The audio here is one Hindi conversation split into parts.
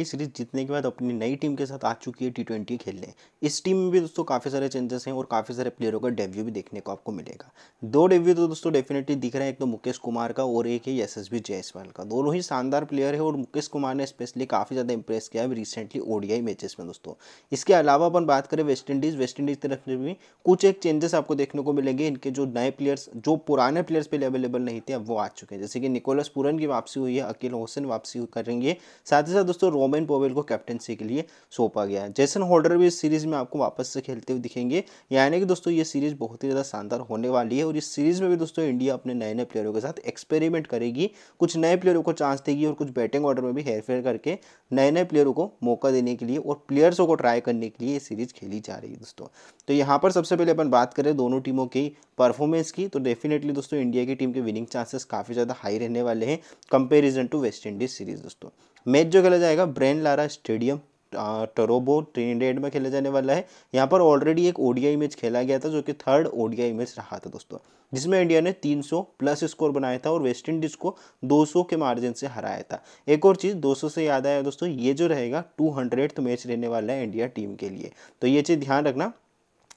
ये सीरीज़ जीतने के बाद अपनी नई टीम के साथ आ चुकी है टी खेलने इस टीम में भी दोस्तों काफ़ी सारे चेंजेस हैं और काफ़ी सारे प्लेयरों का डेब्यू भी देखने को आपको मिलेगा दो डेब्यू तो दोस्तों डेफिनेटली दिख रहे हैं एक तो मुकेश कुमार का और एक है एस एस जयसवाल का दोनों ही शानदार प्लेयर है और मुकेश कुमार ने स्पेशली काफ़ी ज़्यादा इंप्रेस किया है रिसेंटली ओडियाई मैचेस में दोस्तों इसके अलावा अपन बात करें वेस्ट इंडीज़ वेस्ट इंडीज़ तरफ से भी कुछ एक चेंजेस आपको देखने को मिलेंगे इनके जो नए प्लेयर्स जो पुराने प्लेयर्स पहले अवेलेबल नहीं थे अब वो आ चुके हैं जैसे कि निकोलस पुरन की वापसी हुई है अकील होसन वापसी करेंगे साथ ही साथ दोस्तों नोमेन पोवेल को कैप्टनसी के लिए सौंपा गया है जैसन होल्डर भी इस सीरीज़ में आपको वापस से खेलते हुए दिखेंगे यानी कि दोस्तों ये सीरीज़ बहुत ही ज़्यादा शानदार होने वाली है और इस सीरीज़ में भी दोस्तों इंडिया अपने नए नए प्लेयरों के साथ एक्सपेरिमेंट करेगी कुछ नए प्लेयरों को चांस देगी और कुछ बैटिंग ऑर्डर में भी हेर करके नए नए प्लेयरों को मौका देने के लिए और प्लेयर्सों को ट्राई करने के लिए ये सीरीज़ खेली जा रही है दोस्तों तो यहाँ पर सबसे पहले अपन बात करें दोनों टीमों की परफॉर्मेंस की तो डेफिनेटली दोस्तों इंडिया की टीम के विनिंग चांसेस काफ़ी ज़्यादा हाई रहने वाले हैं comparison to West Indies series दोस्तों मैच जो खेला जाएगा Brian Lara stadium Tarouba Trinidad में खेला जाने वाला है यहाँ पर ऑलरेडी एक ओडियाई मैच खेला गया था जो कि थर्ड ओडियाई मैच रहा था दोस्तों जिसमें इंडिया ने 300 प्लस स्कोर बनाया था और वेस्ट इंडीज़ को 200 के मार्जिन से हराया था एक और चीज़ 200 से याद आया दोस्तों ये जो रहेगा टू मैच रहने वाला है इंडिया टीम के लिए तो ये चीज़ ध्यान रखना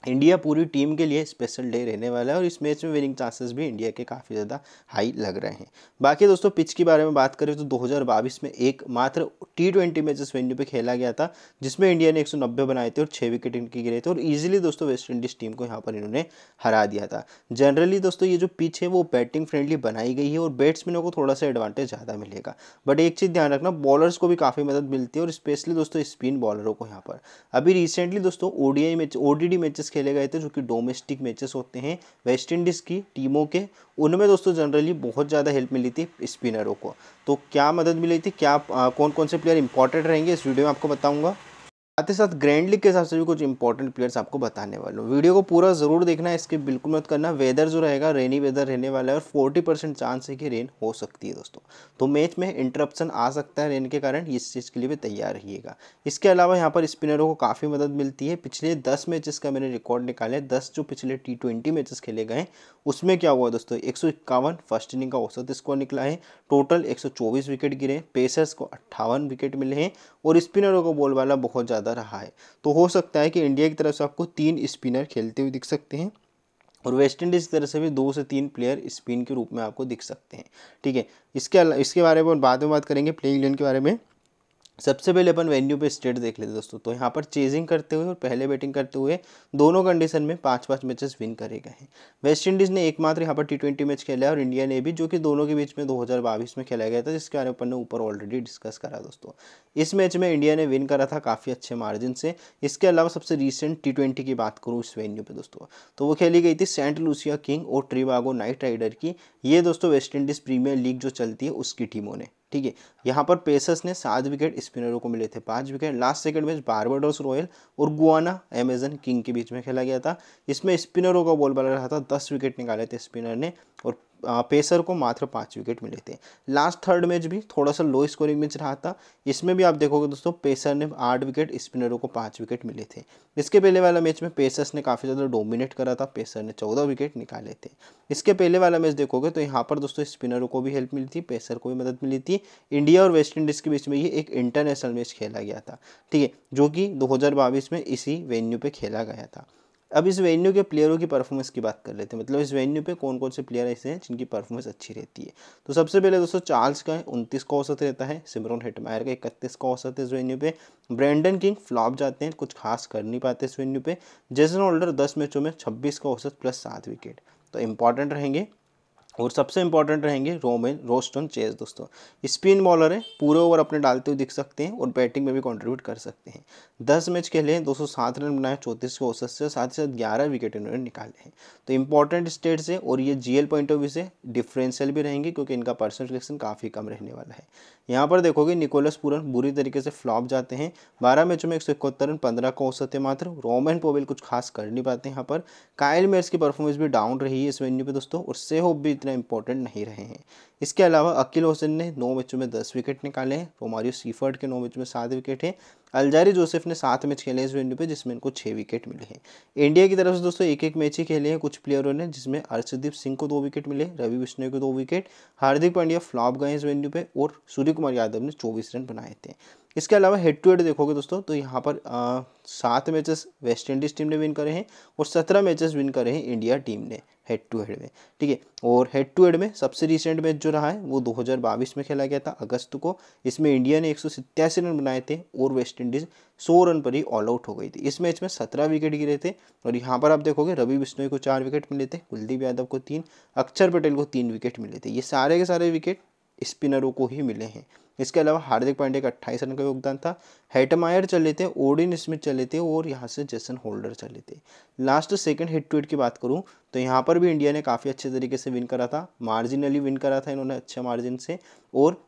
इंडिया पूरी टीम के लिए स्पेशल डे रहने वाला है और इस मैच में विनिंग चांसेस भी इंडिया के काफ़ी ज़्यादा हाई लग रहे हैं बाकी दोस्तों पिच के बारे में बात करें तो 2022 में एक मात्र टी ट्वेंटी मैचेस वेन्यू पे खेला गया था जिसमें इंडिया ने 190 बनाए थे और छः विकेट इनकी गिरे थे और ईजिली दोस्तों वेस्ट इंडीज़ टीम को यहाँ पर इन्होंने हरा दिया था जनरली दोस्तों ये जो पिच है वो बैटिंग फ्रेंडली बनाई गई है और बैट्समैनों को थोड़ा सा एडवांटेज ज़्यादा मिलेगा बट एक चीज़ ध्यान रखना बॉलर्स को भी काफ़ी मदद मिलती है और स्पेशली दोस्तों स्पिन बॉलरों को यहाँ पर अभी रिसेंटली दोस्तों ओडीआई मैच ओडीडी मैचेस खेले गए थे जो कि डोमेस्टिक मैचेस होते हैं वेस्ट इंडीज़ की टीमों के उनमें दोस्तों जनरली बहुत ज़्यादा हेल्प मिली थी स्पिनरों को तो क्या मदद मिली थी क्या आ, कौन कौन से प्लेयर इंपॉर्टेंट रहेंगे इस वीडियो में आपको बताऊँगा साथ ही साथ ग्रैंड लीग के हिसाब से भी कुछ इंपॉर्टेंट प्लेयर्स आपको बताने वाले हूँ वीडियो को पूरा ज़रूर देखना इसके बिल्कुल मत करना वेदर जो रहेगा रेनी वेदर रहने वाला है और फोर्टी परसेंट चांस है कि रेन हो सकती है दोस्तों तो मैच में इंटरप्शन आ सकता है रेन के कारण इस चीज़ के लिए भी तैयार रहिएगा इसके अलावा यहाँ पर स्पिनरों को काफ़ी मदद मिलती है पिछले दस मैचेस का मैंने रिकॉर्ड निकाले दस जो पिछले टी ट्वेंटी मैचेस खेले गए उसमें क्या हुआ दोस्तों एक सौ इक्यावन फर्स्ट इनिंग का औसत स्कोर निकला है टोटल एक सौ चौबीस विकेट गिरे पेसर्स को अट्ठावन विकेट मिले हैं और स्पिनरों का बॉल वाला बहुत ज़्यादा रहा है तो हो सकता है कि इंडिया की तरफ से आपको तीन स्पिनर खेलते हुए दिख सकते हैं और वेस्ट इंडीज़ की तरफ से भी दो से तीन प्लेयर स्पिन के रूप में आपको दिख सकते हैं ठीक है इसके इसके बारे में बाद में बात करेंगे प्लेइंग इलेवन के बारे में सबसे पहले अपन वेन्यू पे स्टेट देख लेते दोस्तों तो यहाँ पर चेजिंग करते हुए और पहले बैटिंग करते हुए दोनों कंडीशन में पांच पांच मैचेस विन करे गए हैं वेस्ट इंडीज़ ने एकमात्र यहाँ पर टी ट्वेंटी मैच खेला है और इंडिया ने भी जो कि दोनों के बीच में 2022 में खेला गया था जिसके बारे में अपन ने ऊपर ऑलरेडी डिस्कस करा दोस्तों इस मैच में इंडिया ने विन करा था काफ़ी अच्छे मार्जिन से इसके अलावा सबसे रिसेंट टी ट्वेंटी की बात करूँ इस वेन्यू पर दोस्तों तो वो खेली गई थी सेंट लूसिया किंग और ट्रिबागो नाइट राइडर की ये दोस्तों वेस्ट इंडीज़ प्रीमियर लीग जो चलती है उसकी टीमों ने ठीक है यहाँ पर पेसर्स ने सात विकेट स्पिनरों को मिले थे पांच wicket last second match Barbados Royal और गुआना अमेजन किंग के बीच में खेला गया था इसमें स्पिनरों का बॉल बना रहा था दस विकेट निकाले थे स्पिनर ने और पेसर को मात्र पाँच विकेट मिले थे लास्ट थर्ड मैच भी थोड़ा सा लो स्कोरिंग मैच रहा था इसमें भी आप देखोगे दोस्तों पेसर ने आठ विकेट स्पिनरों को पाँच विकेट मिले थे इसके पहले वाला मैच में पेसर्स ने काफ़ी ज़्यादा डोमिनेट करा था पेसर ने चौदह विकेट निकाले थे इसके पहले वाला मैच देखोगे तो यहाँ पर दोस्तों स्पिनरों को भी हेल्प मिली थी पेसर को भी मदद मिली थी इंडिया और वेस्ट इंडीज़ के बीच में ये एक इंटरनेशनल मैच खेला गया था ठीक है जो कि दो में इसी वेन्यू पर खेला गया था अब इस वेन्यू के प्लेयरों की परफॉर्मेंस की बात कर लेते हैं मतलब इस वेन्यू पे कौन कौन से प्लेयर ऐसे हैं जिनकी परफॉर्मेंस अच्छी रहती है तो सबसे पहले दोस्तों चार्ल्स का उनतीस का औसत रहता है सिमरन हिटमायर का इकतीस का औसत है इस वेन्यू पे ब्रैंडन किंग फ्लॉप जाते हैं कुछ खास कर नहीं पाते इस वेन्यू पे जेसन होल्डर दस मैचों में छब्बीस का औसत प्लस सात विकेट तो इंपॉर्टेंट रहेंगे और सबसे इंपॉर्टेंट रहेंगे रोमेन रोस्टन चेस दोस्तों स्पिन बॉलर है पूरे ओवर अपने डालते हुए दिख सकते हैं और बैटिंग में भी कंट्रीब्यूट कर सकते हैं दस मैच खेले हैं दो रन बनाए चौंतीस के औसत से साथ ही साथ ग्यारह विकेट इन्होंने निकाले हैं तो इंपॉर्टेंट स्टेट से और ये जीएल पॉइंट ऑफ व्यू से डिफरेंशियल भी रहेंगे क्योंकि इनका पर्सनल सिलेक्शन काफ़ी कम रहने वाला है यहाँ पर देखोगे निकोलस पूरन बुरी तरीके से फ्लॉप जाते हैं बारह मैचों में एक सौ इकहत्तर रन पंद्रह का औसत है मात्र रोमन पोवेल कुछ खास कर नहीं पाते यहाँ पर कायल मेयर्स की परफॉर्मेंस भी डाउन रही है इस वेन्यू पे दोस्तों और से भी इतना इंपॉर्टेंट नहीं रहे हैं इसके अलावा अकील होसन ने नौ मैचों में दस विकेट निकाले हैं रोमारियो सीफर्ड के नौ मैचों में सात विकेट हैं अलजारी जोसेफ ने सात मैच खेले इस वेन्यू पे जिसमें इनको छः विकेट मिले हैं इंडिया की तरफ से दोस्तों एक एक मैच ही खेले हैं कुछ प्लेयरों ने जिसमें अर्षदीप सिंह को दो विकेट मिले रवि विष्णु को दो विकेट हार्दिक पांड्या फ्लॉप गए इस वेन्यू पे और सूर्य कुमार यादव ने चौबीस रन बनाए थे इसके अलावा हेड टू हेड देखोगे दोस्तों तो यहाँ पर सात मैचेस वेस्ट इंडीज़ टीम ने विन करे हैं और सत्रह मैचेस विन करे हैं इंडिया टीम ने हेड टू हेड में ठीक है और हेड टू हेड में सबसे रिसेंट मैच जो रहा है वो 2022 में खेला गया था अगस्त को इसमें इंडिया ने एक रन बनाए थे और वेस्ट इंडीज़ सौ रन पर ही ऑल आउट हो गई थी इस मैच में सत्रह विकेट गिरे थे और यहाँ पर आप देखोगे रवि बिश्नोई को चार विकेट मिले थे कुलदीप यादव को तीन अक्षर पटेल को तीन विकेट मिले थे ये सारे के सारे विकेट स्पिनरों को ही मिले हैं इसके अलावा हार्दिक पांडे का अट्ठाईस रन का योगदान था हेटमायर चले थे ओडिन स्मिथ चले थे और यहाँ से जैसन होल्डर चले थे last second head to head की बात करूँ तो यहाँ पर भी इंडिया ने काफ़ी अच्छे तरीके से विन करा था मार्जिनली विन करा था इन्होंने अच्छे मार्जिन से और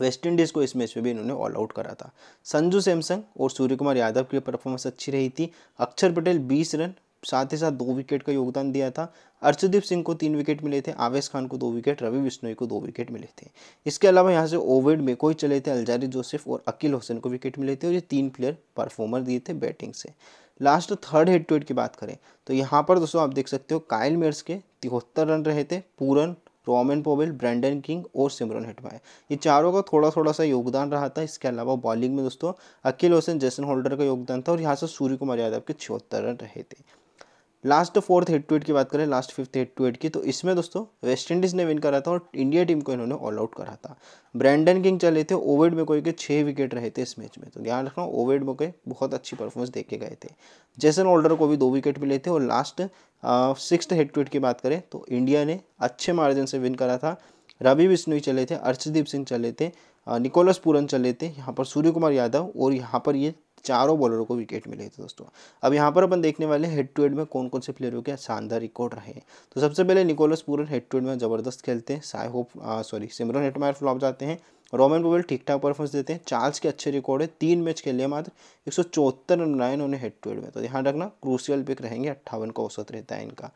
वेस्ट इंडीज़ को इस मैच में भी इन्होंने ऑल आउट करा था संजू सैमसंग और सूर्य कुमार यादव की परफॉर्मेंस अच्छी रही थी अक्षर पटेल 20 रन साथ ही साथ दो विकेट का योगदान दिया था अर्शदीप सिंह को तीन विकेट मिले थे आवेश खान को दो विकेट रवि बिश्नोई को दो विकेट मिले थे इसके अलावा यहाँ से ओवेड कोई चले थे अलजारी जोसेफ और अकील हुसैन को विकेट मिले थे और ये तीन प्लेयर परफॉर्मर दिए थे बैटिंग से last third head to head की बात करें तो यहाँ पर दोस्तों आप देख सकते हो कायल मेयर्स के तिहत्तर रन रहे थे Pooran Rovman Powell Brandon King और सिमरन हेटमायर ये चारों का थोड़ा थोड़ा सा योगदान रहा था इसके अलावा बॉलिंग में दोस्तों अकील हुसैन जैसन होल्डर का योगदान था और यहाँ से सूर्य कुमार यादव के छिहत्तर रन रहे थे last fourth head to head की बात करें last fifth head to head की तो इसमें दोस्तों वेस्ट इंडीज़ ने विन करा था और इंडिया टीम को इन्होंने ऑल आउट करा था ब्रैंडन किंग चले थे ओवेड में कोई के छः विकेट रहे थे इस मैच में तो ध्यान रखना ओवेड में कोई बहुत अच्छी परफॉर्मेंस देखे गए थे जैसन ऑल्डर को भी दो विकेट मिले थे और last six head to head की बात करें तो इंडिया ने अच्छे मार्जिन से विन करा था रवि बिश्नोई चले थे अर्शदीप सिंह चले थे निकोलस पूरन चले थे यहाँ पर सूर्य कुमार यादव और यहाँ पर ये चारों बॉलरों को विकेट मिले थे दोस्तों अब यहाँ पर अपन देखने वाले हेड टू हेड में कौन कौन से प्लेयरों के शानदार रिकॉर्ड रहे तो सबसे पहले Nicholas Pooran head to head में ज़बरदस्त खेलते हैं Shai Hope sorry Shimron Hetmyer flop जाते हैं रोमन पोवेल ठीक ठाक परफॉर्मेंस देते हैं चार्ल्स के अच्छे रिकॉर्ड है तीन मैच खेले मात्र एक सौ चौहत्तर रन बनाए उन्होंने हेड टू हेड में तो ध्यान रखना क्रूसियल पिक रहेंगे अट्ठावन का औसत रहता है इनका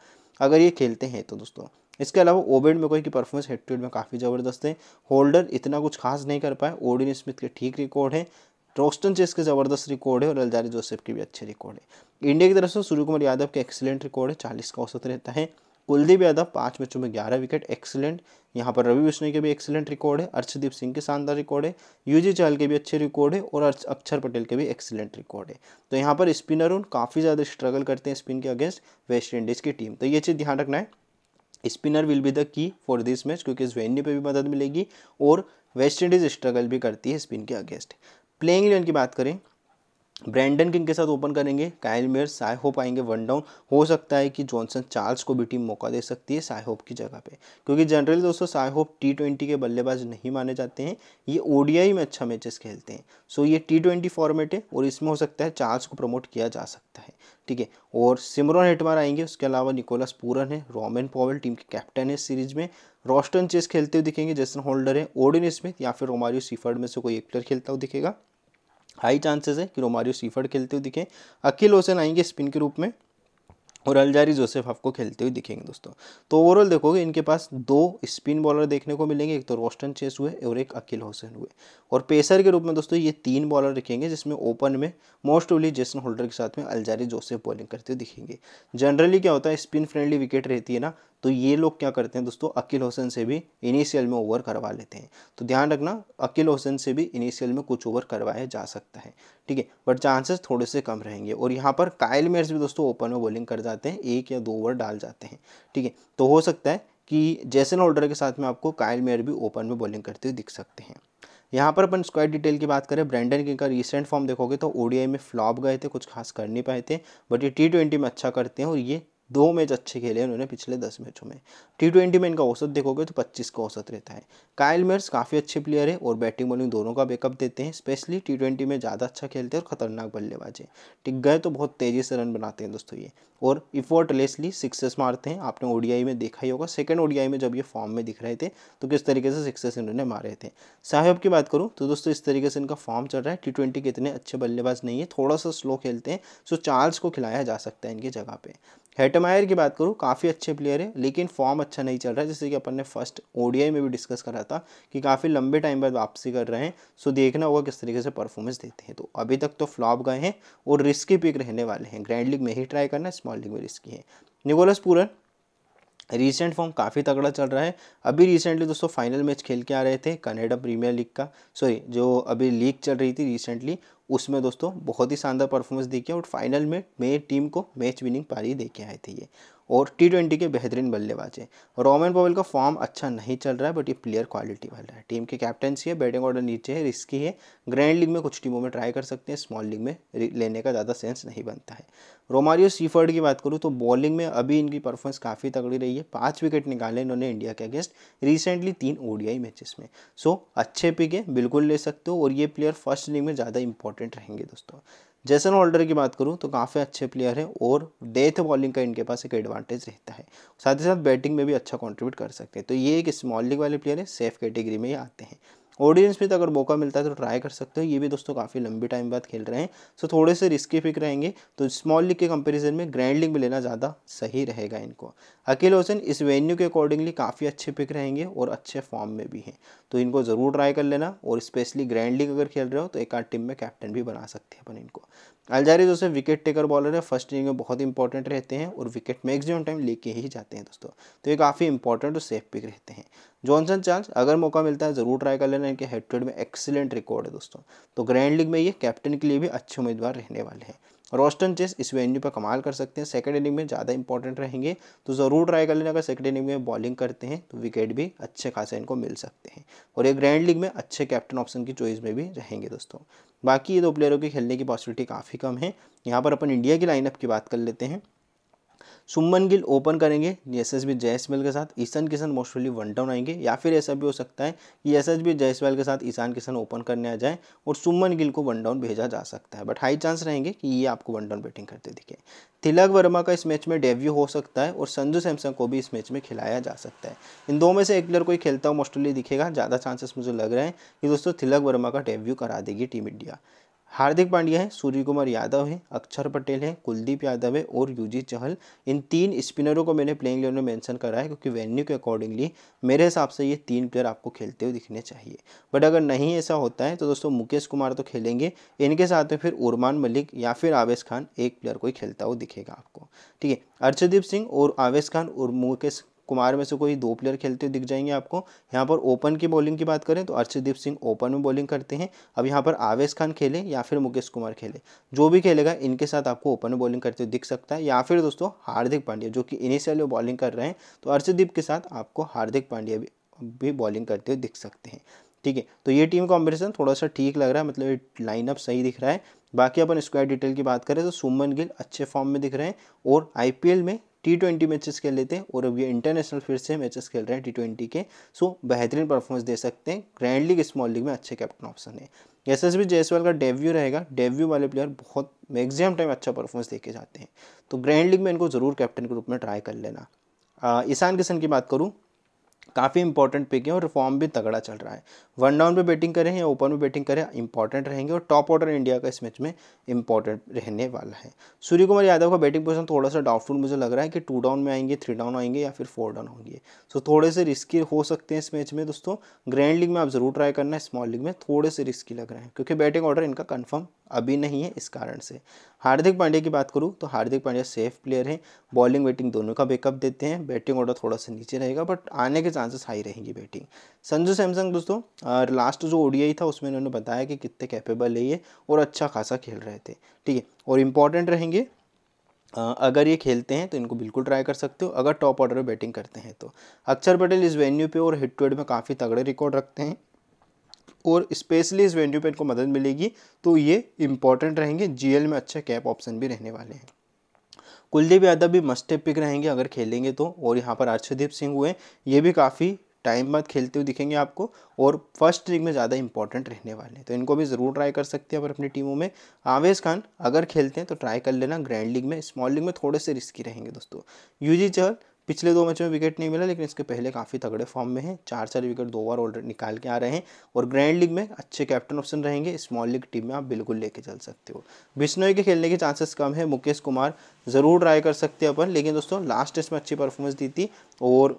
अगर ये खेलते हैं तो दोस्तों इसके अलावा ओबेड में कोई की परफॉर्मेंस हेड टू हेड में काफ़ी ज़बरदस्त है होल्डर इतना कुछ खास नहीं कर पाए ओडिन स्मिथ के ठीक रिकॉर्ड है रॉक्सटन चेस के ज़बरदस्त रिकॉर्ड है और अलजारी जोसेफ के भी अच्छे रिकॉर्ड है इंडिया की तरफ से सूर्य कुमार यादव के एक्सीलेंट रिकॉर्ड है चालीस का औसत रहता है कुलदीप यादव पाँच मैचों में ग्यारह विकेट एक्सीलेंट यहाँ पर रवि विष्णु के भी एक्सीलेंट रिकॉर्ड है अर्षदीप सिंह के शानदार रिकॉर्ड है यूजी चहल के भी अच्छे रिकॉर्ड है और अक्षर पटेल के भी एक्सीलेंट रिकॉर्ड है तो यहाँ पर स्पिनर उन काफ़ी ज़्यादा स्ट्रगल करते हैं स्पिन के अगेंस्ट वेस्ट इंडीज़ की टीम तो ये चीज़ ध्यान रखना है spinner will be the key for this match क्योंकि इस वेन्यू पे भी मदद मिलेगी और वेस्ट इंडीज़ स्ट्रगल भी करती है स्पिन के अगेंस्ट प्लेइंग इलेवन की बात करें ब्रैंडन किंग के साथ ओपन करेंगे कायल मेयर्स आई होप आएंगे वन डाउन हो सकता है कि जॉनसन चार्ल्स को भी टीम मौका दे सकती है साई होप की जगह पे क्योंकि जनरली दोस्तों साई होप टी ट्वेंटी के बल्लेबाज नहीं माने जाते हैं ये ओडीआई में अच्छा मैचेस खेलते हैं सो ये टी ट्वेंटी फॉर्मेट है और इसमें हो सकता है चार्ल्स को प्रमोट किया जा सकता है ठीक है और सिमरन हेटमार आएंगे उसके अलावा निकोलस पूरन है रोमन पॉवल टीम के कैप्टन है सीरीज में रॉस्टन चेस खेलते हुए दिखेंगे जैसन होल्डर है ओडिन स्मिथ या फिर रोमारियो सीफर्ड में से कोई एक प्लेयर खेलता हुआ दिखेगा हाई चांसेस है कि रोमारियो सीफर्ड खेलते हुए दिखें अकेल होसैन आएंगे स्पिन के रूप में और अलजारी जोसेफ आपको खेलते हुए दिखेंगे दोस्तों तो ओवरऑल देखोगे इनके पास दो स्पिन बॉलर देखने को मिलेंगे एक तो रोस्टन चेस हुए और एक अकेल हुसैन हुए और पेसर के रूप में दोस्तों ये तीन बॉलर दिखेंगे जिसमें ओपन में मोस्ट ओली जेसन होल्डर के साथ में अलजारी जोसेफ बॉलिंग करते हुए दिखेंगे जनरली क्या होता है स्पिन फ्रेंडली विकेट रहती है ना तो ये लोग क्या करते हैं दोस्तों अकील हुसैन से भी इनिशियल में ओवर करवा लेते हैं तो ध्यान रखना अकील हुसैन से भी इनिशियल में कुछ ओवर करवाया जा सकता है ठीक है बट चांसेस थोड़े से कम रहेंगे और यहाँ पर कायल मेयर्स भी दोस्तों ओपन में बॉलिंग कर जाते हैं एक या दो ओवर डाल जाते हैं ठीक है तो हो सकता है कि जैसन होल्डर के साथ में आपको कायल मेयर भी ओपन में बॉलिंग करते हुए दिख सकते हैं यहाँ पर अपन स्क्वाड डिटेल की बात करें ब्रैंडन किंग का रिसेंट फॉर्म देखोगे तो ओडीआई में फ्लॉप गए थे कुछ खास कर नहीं पाए थे बट ये टी ट्वेंटी में अच्छा करते हैं और ये दो मैच अच्छे खेले हैं उन्होंने पिछले दस मैचों में टी ट्वेंटी में इनका औसत देखोगे तो पच्चीस का औसत रहता है कायल मेर्स काफ़ी अच्छे प्लेयर है और बैटिंग बॉलिंग दोनों का बैकअप देते हैं स्पेशली टी ट्वेंटी में ज़्यादा अच्छा खेलते हैं और ख़तरनाक बल्लेबाज है टिक गए तो बहुत तेज़ी से रन बनाते हैं दोस्तों ये और इफोर्टलेसली सिक्सेस मारते हैं आपने ओडीआई में देखा ही होगा सेकेंड ओडीआई में जब ये फॉर्म में दिख रहे थे तो किस तरीके से सिक्सेस इन्होंने मारे थे साहेब की बात करूँ तो दोस्तों इस तरीके से इनका फॉर्म चल रहा है टी ट्वेंटी के इतने अच्छे बल्लेबाज नहीं है थोड़ा सा स्लो खेलते हैं सो चार्ल्स को खिलाया जा सकता है इनकी जगह पर हेटमायर की बात करूँ काफ़ी अच्छे प्लेयर है लेकिन फॉर्म अच्छा नहीं चल रहा है जैसे कि अपन ने फर्स्ट ओडीआई में भी डिस्कस करा था कि काफ़ी लंबे टाइम बाद वापसी कर रहे हैं सो देखना होगा किस तरीके से परफॉर्मेंस देते हैं तो अभी तक तो फ्लॉप गए हैं और रिस्की पिक रहने वाले हैं ग्रैंड लीग में ही ट्राई करना स्मॉल लीग में रिस्की है निकोलस पूरन रीसेंट फॉर्म काफ़ी तगड़ा चल रहा है अभी रिसेंटली दोस्तों फाइनल मैच खेल के आ रहे थे कनाडा प्रीमियर लीग का सॉरी जो अभी लीग चल रही थी रिसेंटली उसमें दोस्तों बहुत ही शानदार परफॉर्मेंस दी और फाइनल में मेरी टीम को मैच विनिंग पारी दे के आए थे ये और टी ट्वेंटी के बेहतरीन बल्लेबाज है रोमन पॉवल का फॉर्म अच्छा नहीं चल रहा है बट ये प्लेयर क्वालिटी वाला है टीम के कैप्टनसी है बैटिंग ऑर्डर नीचे है रिस्की है ग्रैंड लीग में कुछ टीमों में ट्राई कर सकते हैं स्मॉल लीग में लेने का ज़्यादा सेंस नहीं बनता है रोमारियो सीफर्ड की बात करूँ तो बॉलिंग में अभी इनकी परफॉर्मेंस काफ़ी तगड़ी रही है पाँच विकेट निकाले इन्होंने इंडिया के अगेंस्ट रिसेंटली तीन ओडियाई मैचेस में सो अच्छे पिक है बिल्कुल ले सकते हो और ये प्लेयर फर्स्ट लीग में ज़्यादा इंपॉर्टेंट रहेंगे दोस्तों जैसन होल्डर की बात करूँ तो काफ़ी अच्छे प्लेयर हैं और डेथ बॉलिंग का इनके पास एक एडवांटेज रहता है साथ ही साथ बैटिंग में भी अच्छा कॉन्ट्रीब्यूट कर सकते हैं तो ये एक स्मॉल लीग वाले प्लेयर है सेफ कैटेगरी में ही आते हैं ऑडियंस भी तो अगर मौका मिलता है तो ट्राई कर सकते हो ये भी दोस्तों काफ़ी लंबे टाइम बाद खेल रहे हैं सो थोड़े से रिस्की पिक रहेंगे तो स्मॉल लीग के कंपैरिजन में ग्रैंड लीग में लेना ज़्यादा सही रहेगा इनको अकेले हुसैन इस वेन्यू के अकॉर्डिंगली काफ़ी अच्छे पिक रहेंगे और अच्छे फॉर्म में भी हैं तो इनको ज़रूर ट्राई कर लेना और स्पेशली ग्रैंड लीग अगर खेल रहे हो तो एक आध टीम में कैप्टन भी बना सकते हैं अपन इनको अलजारी दोस्तों विकेट टेकर बॉलर है फर्स्ट इनिंग में बहुत इंपॉर्टेंट रहते हैं और विकेट मैक्सिमम टाइम लेके ही जाते हैं दोस्तों तो ये काफ़ी इंपॉर्टेंट और सेफ पिक रहते हैं जॉनसन चार्ल्स अगर मौका मिलता है ज़रूर ट्राई कर लेना इनके हेड में एक्सीलेंट रिकॉर्ड है दोस्तों तो ग्रैंड लीग में ये कैप्टन के लिए भी अच्छे उम्मीदवार रहने वाले हैं रोस्टन चेस इस वेन्यू पर कमाल कर सकते हैं सेकेंड इनिंग में ज़्यादा इंपॉर्टेंट रहेंगे तो ज़रूर ट्राई कर लेना अगर सेकेंड इनिंग में बॉलिंग करते हैं तो विकेट भी अच्छे खासे इनको मिल सकते हैं और ये ग्रैंड लीग में अच्छे कैप्टन ऑप्शन की चॉइस में भी रहेंगे दोस्तों बाकी ये दो प्लेयरों के खेलने की पॉसिबिलिटी काफ़ी कम है यहाँ पर अपन इंडिया की लाइनअप की बात कर लेते हैं सुमन गिल ओपन करेंगे एस एस बी जयसवाल के साथ Ishan Kishan mostly one down आएंगे या फिर ऐसा भी हो सकता है कि एस एस बी जयसवाल के साथ ईशान किशन ओपन करने आ जाए और सुमन गिल को वन डाउन भेजा जा सकता है बट हाई चांस रहेंगे कि ये आपको वन डाउन बैटिंग करते दिखे तिलक वर्मा का इस मैच में डेब्यू हो सकता है और संजू सैमसंग को भी इस मैच में खिलाया जा सकता है इन दो में से एक प्लेयर कोई खेलता हुआ मोस्टली दिखेगा ज़्यादा चांसेस मुझे लग रहे हैं कि दोस्तों तिलक वर्मा का डेब्यू करा देगी टीम इंडिया हार्दिक पांड्या हैं सूर्य कुमार यादव हैं अक्षर पटेल हैं कुलदीप यादव है और यूजी चहल इन तीन स्पिनरों को मैंने प्लेइंग लेवल में मेंशन करा है क्योंकि वेन्यू के अकॉर्डिंगली मेरे हिसाब से ये तीन प्लेयर आपको खेलते हुए दिखने चाहिए बट अगर नहीं ऐसा होता है तो दोस्तों मुकेश कुमार तो खेलेंगे इनके साथ में फिर उर्मान मलिक या फिर आवेश खान एक प्लेयर कोई खेलता हुआ दिखेगा आपको ठीक है अर्षदीप सिंह और आवेश खान और मुकेश कुमार में से कोई दो प्लेयर खेलते दिख जाएंगे आपको यहाँ पर ओपन की बॉलिंग की बात करें तो अर्षदीप सिंह ओपन में बॉलिंग करते हैं अब यहाँ पर आवेश खान खेले या फिर मुकेश कुमार खेले जो भी खेलेगा इनके साथ आपको ओपन में बॉलिंग करते हुए दिख सकता है या फिर दोस्तों हार्दिक पांड्या जो कि इनिशियल में बॉलिंग कर रहे हैं तो अर्षदीप के साथ आपको हार्दिक पांड्या भी भी बॉलिंग करते हुए दिख सकते हैं ठीक है तो ये टीम कॉम्बिनेशन थोड़ा सा ठीक लग रहा है मतलब लाइनअप सही दिख रहा है बाकी अपन स्क्वायर डिटेल की बात करें तो सुमन गिल अच्छे फॉर्म में दिख रहे हैं और आईपीएल में टी ट्वेंटी मैचेस खेल लेते हैं और अब ये इंटरनेशनल फिर से मैचेस खेल रहे हैं टी ट्वेंटी के सो बेहतरीन परफॉर्मेंस दे सकते हैं ग्रैंड लीग स्मॉल लीग में अच्छे कैप्टन ऑप्शन है एस एस बी जयसवाल का डेब्यू रहेगा डेब्यू वाले प्लेयर बहुत मैक्सिमम टाइम अच्छा परफॉर्मेंस देके जाते हैं तो ग्रैंड लीग में इनको ज़रूर कैप्टन के रूप में ट्राई कर लेना ईशान किशन की बात करूँ काफ़ी इंपॉर्टेंट पिक है और फॉर्म भी तगड़ा चल रहा है वन डाउन में बैटिंग करें या ओपन में बैटिंग करें इंपॉर्टेंट रहेंगे और टॉप ऑर्डर इंडिया का इस मैच में इंपॉर्टेंट रहने वाला है सूर्य कुमार यादव का बैटिंग पोजिशन थोड़ा सा डाउटफुल मुझे लग रहा है कि टू डाउन में आएंगे थ्री डाउन आएंगे या फिर फोर डाउन होंगे सो थोड़े से रिस्की हो सकते हैं इस मैच में दोस्तों ग्रैंड लीग में आप ज़रूर ट्राई करना है स्मॉल लीग में थोड़े से रिस्की लग रहे हैं क्योंकि बैटिंग ऑर्डर इनका कन्फर्म अभी नहीं है इस कारण से हार्दिक पांड्या की बात करूँ तो हार्दिक पांड्या सेफ प्लेयर हैं बॉलिंग बैटिंग दोनों का बैकअप देते हैं बैटिंग ऑर्डर थोड़ा सा नीचे रहेगा बट आने के चांसेस हाई रहेंगी बैटिंग संजू सैमसंग दोस्तों लास्ट जो ओडीआई था उसमें उन्होंने बताया कि कितने कैपेबल है ये और अच्छा खासा खेल रहे थे ठीक है और इम्पॉर्टेंट रहेंगे अगर ये खेलते हैं तो इनको बिल्कुल ट्राई कर सकते हो अगर टॉप ऑर्डर में बैटिंग करते हैं तो अक्षर पटेल इस वेन्यू पे और हिट टू हेड में काफ़ी तगड़े रिकॉर्ड रखते हैं और स्पेशली इस वेन्यू पर इनको मदद मिलेगी तो ये इंपॉर्टेंट रहेंगे जीएल में अच्छा कैप ऑप्शन भी रहने वाले हैं कुलदीप यादव भी मस्टे पिक रहेंगे अगर खेलेंगे तो और यहाँ पर अर्षदीप सिंह हुए ये भी काफ़ी टाइम बाद खेलते हुए दिखेंगे आपको और फर्स्ट लीग में ज़्यादा इंपॉर्टेंट रहने वाले हैं तो इनको भी ज़रूर ट्राई कर सकते हैं पर अपनी टीमों में आवेश खान अगर खेलते हैं तो ट्राई कर लेना ग्रैंड लीग में स्मॉल लीग में थोड़े से रिस्की रहेंगे दोस्तों यूजी चहल पिछले दो मैचों में विकेट नहीं मिला लेकिन इसके पहले काफ़ी तगड़े फॉर्म में हैं चार चार विकेट दो बार ऑलरेडी निकाल के आ रहे हैं और ग्रैंड लीग में अच्छे कैप्टन ऑप्शन रहेंगे स्मॉल लीग टीम में आप बिल्कुल लेके चल सकते हो बिश्नोई के खेलने के चांसेस कम है मुकेश कुमार ज़रूर ट्राई कर सकते हैं अपन लेकिन दोस्तों लास्ट टेस्ट में अच्छी परफॉर्मेंस दी थी और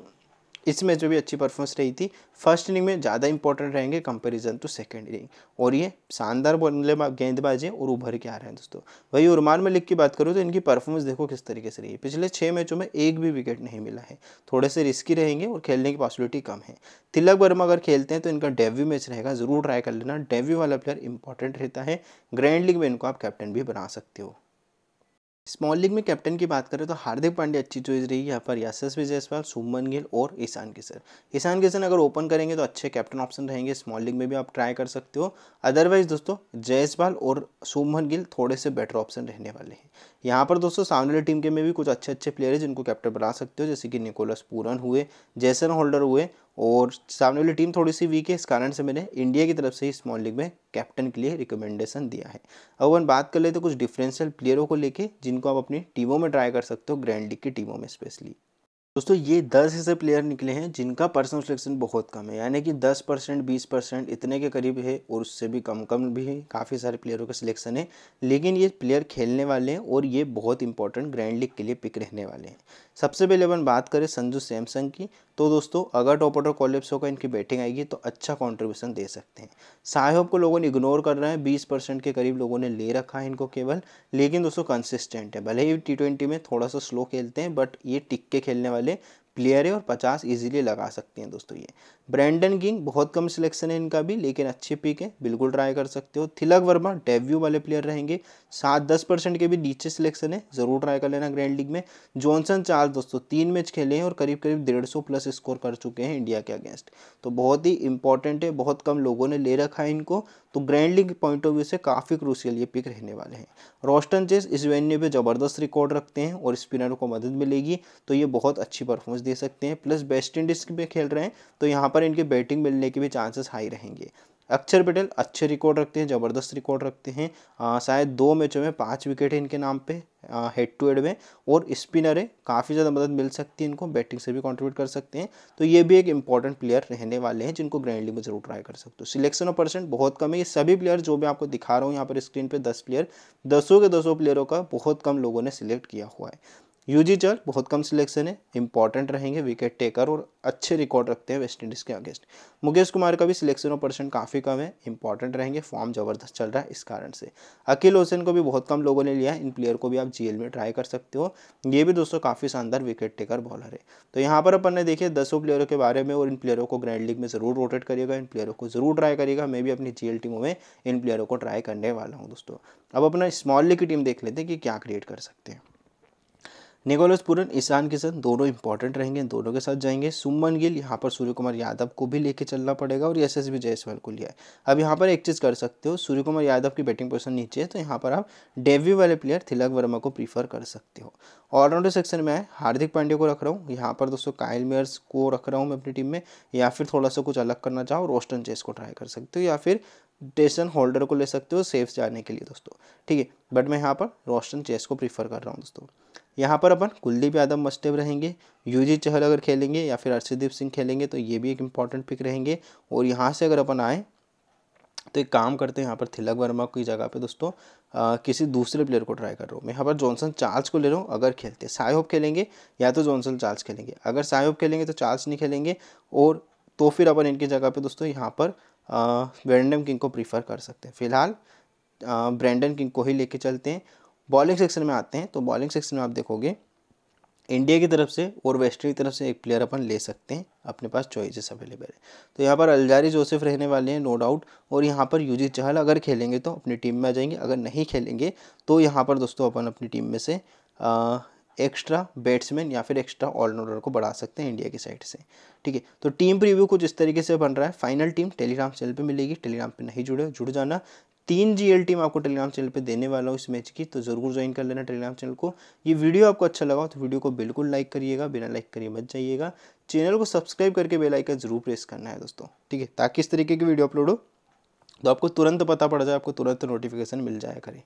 इस मैच भी अच्छी परफॉर्मेंस रही थी फर्स्ट इनिंग में ज़्यादा इंपॉर्टेंट रहेंगे कंपैरिजन टू सेकंड इनिंग और ये शानदार गेंदबाज है और उभर के आ रहे हैं दोस्तों वही उरमान मलिक की बात करूँ तो इनकी परफॉर्मेंस देखो किस तरीके से रही है पिछले छः मैचों में एक भी विकेट नहीं मिला है थोड़े से रिस्की रहेंगे और खेलने की पॉसिबिलिटी कम है तिलक वर्मा अगर खेलते हैं तो इनका डेव्यू मैच रहेगा ज़रूर ट्राई कर लेना डेव्यू वाला प्लेयर इंपॉर्टेंट रहता है ग्रैंड लीग में इनको आप कैप्टन भी बना सकते हो स्मॉल लीग में कैप्टन की बात करें तो हार्दिक पांडे अच्छी चॉइस रही यहाँ पर यशस्वी जयसवाल सुमन गिल और ईशान किशन ईशान किशन अगर ओपन करेंगे तो अच्छे कैप्टन ऑप्शन रहेंगे स्मॉल लीग में भी आप ट्राई कर सकते हो अदरवाइज दोस्तों जयसवाल और सुमन गिल थोड़े से बेटर ऑप्शन रहने वाले हैं यहाँ पर दोस्तों सामने वाली टीम के में भी कुछ अच्छे अच्छे प्लेयर हैं जिनको कैप्टन बना सकते हो जैसे कि निकोलस पूरन हुए जैसन होल्डर हुए और सामने वाली टीम थोड़ी सी वीक है इस कारण से मैंने इंडिया की तरफ से ही स्मॉल लीग में कैप्टन के लिए रिकमेंडेशन दिया है अब अपन बात कर ले तो कुछ डिफरेंशियल प्लेयरों को लेके जिनको आप अपनी टीमों में ट्राई कर सकते हो ग्रैंड लीग की टीमों में स्पेशली दोस्तों ये दस ऐसे प्लेयर निकले हैं जिनका पर्सनल सिलेक्शन बहुत कम है यानी कि दस परसेंट बीस परसेंट इतने के करीब है और उससे भी कम कम भी है काफ़ी सारे प्लेयरों का सिलेक्शन है लेकिन ये प्लेयर खेलने वाले हैं और ये बहुत इंपॉर्टेंट ग्रैंड लीग के लिए पिक रहने वाले हैं सबसे पहले अपन बात करें संजू सैमसंग की तो दोस्तों अगर टॉप ऑर्डर कॉलेप्स होगा इनकी बैटिंग आएगी तो अच्छा कंट्रीब्यूशन दे सकते हैं साहिब को लोगों ने इग्नोर कर रहे हैं बीस परसेंट के करीब लोगों ने ले रखा है इनको केवल लेकिन दोस्तों कंसिस्टेंट है भले ही टी ट्वेंटी में थोड़ा सा स्लो खेलते हैं बट ये टिक के खेलने वाले प्लेयर है और पचास इजीली लगा सकते हैं दोस्तों ये ब्रैंडन गिंग बहुत कम सिलेक्शन है इनका भी लेकिन अच्छे पिक है बिल्कुल ट्राई कर सकते हो थिलक वर्मा डेब्यू वाले प्लेयर रहेंगे सात दस परसेंट के भी नीचे सिलेक्शन है ज़रूर ट्राई कर लेना ग्रैंड लीग में जॉनसन चार्ल्स दोस्तों तीन मैच खेले हैं और करीब करीब डेढ़ सौ प्लस स्कोर कर चुके हैं इंडिया के अगेंस्ट तो बहुत ही इंपॉर्टेंट है बहुत कम लोगों ने ले रखा है इनको तो grand league point of view से काफ़ी क्रूसियल ये पिक रहने वाले हैं रोस्टन चेस इस वेन्यू पर ज़बरदस्त रिकॉर्ड रखते हैं और स्पिनर को मदद मिलेगी तो ये बहुत अच्छी परफॉर्मेंस दे सकते हैं प्लस वेस्ट इंडीज़ में खेल रहे हैं तो यहाँ पर इनके बैटिंग मिलने के भी चांसेस हाई रहेंगे अक्षर पटेल अच्छे रिकॉर्ड रखते हैं ज़बरदस्त रिकॉर्ड रखते हैं शायद दो मैचों में पाँच विकेट है इनके नाम पे हेड टू हेड में और स्पिनर है काफ़ी ज़्यादा मदद मिल सकती है इनको बैटिंग से भी कंट्रीब्यूट कर सकते हैं तो ये भी एक इंपॉर्टेंट प्लेयर रहने वाले हैं जिनको ग्रैंड लीग में जरूर ट्राई कर सकते हो सिलेक्शन ऑफ परसेंट बहुत कम है ये सभी प्लेयर जो मैं आपको दिखा रहा हूँ यहाँ पर स्क्रीन पर दस प्लेयर दसों के दसों प्लेयरों का बहुत कम लोगों ने सिलेक्ट किया हुआ है यूजी चर्च बहुत कम सिलेक्शन है इंपॉर्टेंट रहेंगे विकेट टेकर और अच्छे रिकॉर्ड रखते हैं वेस्ट इंडीज़ के अगेंस्ट मुकेश कुमार का भी सिलेक्शन और परसेंट काफ़ी कम है इंपॉर्टेंट रहेंगे फॉर्म जबरदस्त चल रहा है इस कारण से अकील हुसैन को भी बहुत कम लोगों ने लिया इन प्लेयर को भी आप जी में ट्राई कर सकते हो ये भी दोस्तों काफ़ी शानदार विकेट टेकर बॉलर है तो यहाँ पर अपन ने देखिए दसों प्लेयरों के बारे में और इन प्लेयरों को ग्रैंड लीग में ज़रूर रोटेट करिएगा इन प्लेयरों को ज़रूर ट्राई करिएगा मैं भी अपनी जी टीमों में इन प्लेयरों को ट्राई करने वाला हूँ दोस्तों अब अपना स्मॉल लीग की टीम देख लेते हैं कि क्या क्रिएट कर सकते हैं निकोलस पुरन ईशान किशन दोनों इंपॉर्टेंट रहेंगे दोनों के साथ जाएंगे सुमन गिल यहाँ पर सूर्य कुमार यादव को भी लेके चलना पड़ेगा और एस बी जयसवाल को लिया है अब यहाँ पर एक चीज़ कर सकते हो सूर्य कुमार यादव की बैटिंग पोजिशन नीचे है तो यहाँ पर आप डेब्यू वाले प्लेयर तिलक वर्मा को प्रीफर कर सकते हो ऑलराउंडर सेक्शन में आए हार्दिक पांडे को रख रहा हूँ यहाँ पर दोस्तों कायल मेयर्स को रख रहा हूँ मैं अपनी टीम में या फिर थोड़ा सा कुछ अलग करना चाहो रोस्टन चेस को ट्राई कर सकते हो या फिर डेसन होल्डर को ले सकते हो सेफ जाने के लिए दोस्तों ठीक है बट मैं यहाँ पर रोस्टन चेस को प्रीफर कर रहा हूँ दोस्तों यहाँ पर अपन कुलदीप यादव मस्टेव रहेंगे यूजी चहल अगर खेलेंगे या फिर अर्षदीप सिंह खेलेंगे तो ये भी एक इम्पॉर्टेंट पिक रहेंगे और यहाँ से अगर अपन आए तो एक काम करते हैं यहाँ पर थिलक वर्मा की जगह पे दोस्तों आ, किसी दूसरे प्लेयर को ट्राई कर रहा हूँ मैं यहाँ पर जॉनसन चार्ल्स को ले रहा हूँ अगर खेलते साइहोप खेलेंगे या तो जॉनसन चार्ल्स खेलेंगे अगर साइहोप खेलेंगे तो चार्ल्स नहीं खेलेंगे और तो फिर अपन इनकी जगह पे दोस्तों यहाँ पर ब्रैंडन किंग को प्रीफर कर सकते हैं फिलहाल ब्रैंडन किंग को ही लेके चलते हैं बॉलिंग सेक्शन में आते हैं तो बॉलिंग सेक्शन में आप देखोगे इंडिया की तरफ से और वेस्ट की तरफ से एक प्लेयर अपन ले सकते हैं अपने पास चॉइसेस अवेलेबल है तो यहाँ पर अलजारी जोसेफ रहने वाले हैं नो डाउट और यहाँ पर यूजी चहल अगर खेलेंगे तो अपनी टीम में आ जाएंगे अगर नहीं खेलेंगे तो यहाँ पर दोस्तों अपन अपनी टीम में से आ, एक्स्ट्रा बैट्समैन या फिर एक्स्ट्रा ऑलराउंडर को बढ़ा सकते हैं इंडिया की साइड से ठीक है तो टीम प्रीव्यू कुछ इस तरीके से बन रहा है फाइनल टीम टेलीग्राम चैनल पे मिलेगी टेलीग्राम पे नहीं जुड़े जुड़ जाना तीन जी एल मैं आपको टेलीग्राम चैनल पे देने वाला हूँ इस मैच की तो ज़रूर ज्वाइन कर लेना टेलीग्राम चैनल को ये वीडियो आपको अच्छा लगा हो तो वीडियो को बिल्कुल लाइक करिएगा बिना लाइक करिए मत जाइएगा चैनल को सब्सक्राइब करके बेल आइकन जरूर प्रेस करना है दोस्तों ठीक है ताकि इस तरीके की वीडियो अपलोड हो तो आपको तुरंत पता पड़ जाए आपको तुरंत नोटिफिकेशन मिल जाए करें